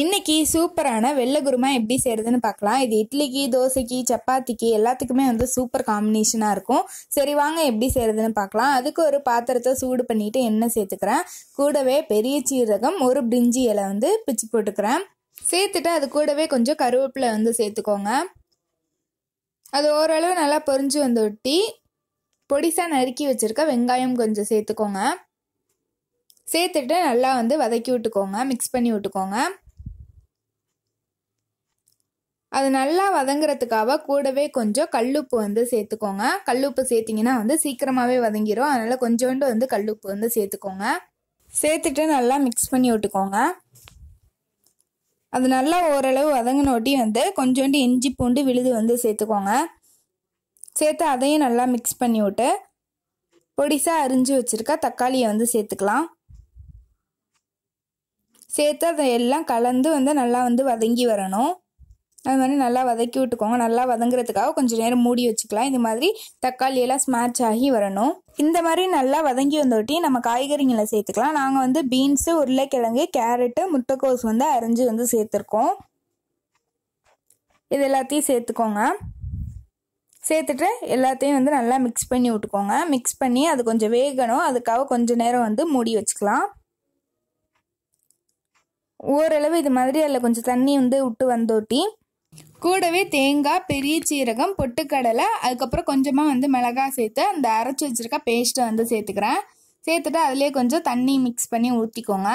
இன்னைக்கு சூப்பரான வெள்ளை குருமா எப்படி செய்யறதுன்னு பார்க்கலாம் இது இட்லிக்கு தோசைக்கு சப்பாத்திக்கு எல்லாத்துக்குமே வந்து சூப்பர் காம்பினேஷனாக இருக்கும் சரி வாங்க எப்படி செய்யறதுன்னு பார்க்கலாம் அதுக்கு ஒரு பாத்திரத்தை சூடு பண்ணிட்டு எண்ணெய் சேர்த்துக்கிறேன் கூடவே பெரிய சீரகம் ஒரு பிரிஞ்சி இலை வந்து பிச்சு போட்டுக்கிறேன் சேர்த்துட்டு அது கூடவே கொஞ்சம் கருவேப்பிலை வந்து சேர்த்துக்கோங்க அது ஓரளவு நல்லா பொறிஞ்சு வந்து ஒட்டி பொடிசாக நறுக்கி வச்சுருக்க வெங்காயம் கொஞ்சம் சேர்த்துக்கோங்க சேர்த்துட்டு நல்லா வந்து வதக்கி விட்டுக்கோங்க மிக்ஸ் பண்ணி விட்டுக்கோங்க அது நல்லா வதங்குறதுக்காக கூடவே கொஞ்சம் கல்லுப்பு வந்து சேர்த்துக்கோங்க கல்லுப்பு சேர்த்திங்கன்னா வந்து சீக்கிரமாகவே வதங்கிடும் அதனால் கொஞ்சோண்டு வந்து கல்லுப்பு வந்து சேர்த்துக்கோங்க சேர்த்துட்டு நல்லா மிக்ஸ் பண்ணி விட்டுக்கோங்க அது நல்லா ஓரளவு வதங்கினோட்டி வந்து கொஞ்சோண்டு இஞ்சி பூண்டு விழுது வந்து சேர்த்துக்கோங்க சேர்த்து அதையும் நல்லா மிக்ஸ் பண்ணி விட்டு பொடிசாக அரிஞ்சு வச்சுருக்க தக்காளியை வந்து சேர்த்துக்கலாம் சேர்த்து அதை எல்லாம் கலந்து வந்து நல்லா வந்து வதங்கி வரணும் அது மாதிரி நல்லா வதக்கி விட்டுக்கோங்க நல்லா வதங்குறதுக்காக கொஞ்சம் நேரம் மூடி வச்சுக்கலாம் இது மாதிரி தக்காளி எல்லாம் ஸ்மேட்ச் ஆகி வரணும் இந்த மாதிரி நல்லா வதங்கி வந்தோட்டி நம்ம காய்கறிங்களை சேர்த்துக்கலாம் நாங்கள் வந்து பீன்ஸு உருளைக்கிழங்கு கேரட்டு முட்டைக்கோஸ் வந்து அரிஞ்சு வந்து சேர்த்துருக்கோம் இது எல்லாத்தையும் சேர்த்துக்கோங்க சேர்த்துட்டு எல்லாத்தையும் வந்து நல்லா மிக்ஸ் பண்ணி விட்டுக்கோங்க மிக்ஸ் பண்ணி அது கொஞ்சம் வேகணும் அதுக்காக கொஞ்சம் நேரம் வந்து மூடி வச்சுக்கலாம் ஓரளவு இது மாதிரி அதில் கொஞ்சம் தண்ணி வந்து விட்டு வந்தோட்டி கூடவே தேங்காய் பெரிய சீரகம் பொட்டுக்கடலை அதுக்கப்புறம் கொஞ்சமாக வந்து மிளகாய் சேர்த்து அந்த அரைச்சி வச்சுருக்க பேஸ்ட்டை வந்து சேர்த்துக்கிறேன் சேர்த்துட்டு அதிலே கொஞ்சம் தண்ணி மிக்ஸ் பண்ணி ஊற்றிக்கோங்க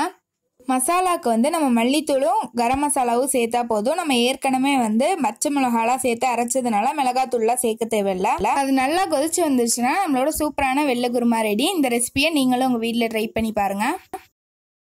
மசாலாவுக்கு வந்து நம்ம மல்லித்தூளும் கரம் மசாலாவும் சேர்த்தா போதும் நம்ம ஏற்கனவே வந்து பச்சை மிளகாலாம் சேர்த்து அரைச்சதுனால மிளகாத்தூள்லாம் சேர்க்க தேவையில்லை அது நல்லா கொதிச்சு வந்துருச்சுன்னா நம்மளோட சூப்பரான வெள்ளை குருமா ரெடி இந்த ரெசிபியை நீங்களும் உங்கள் வீட்டில் ட்ரை பண்ணி பாருங்கள்